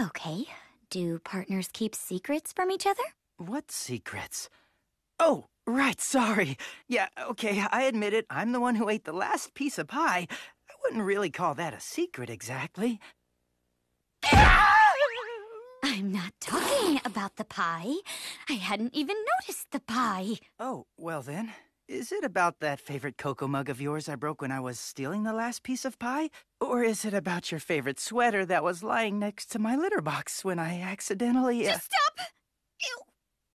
Okay, do partners keep secrets from each other? What secrets? Oh, right, sorry. Yeah, okay, I admit it, I'm the one who ate the last piece of pie. I wouldn't really call that a secret exactly. I'm not talking about the pie. I hadn't even noticed the pie. Oh, well then. Is it about that favorite cocoa mug of yours I broke when I was stealing the last piece of pie? Or is it about your favorite sweater that was lying next to my litter box when I accidentally... Just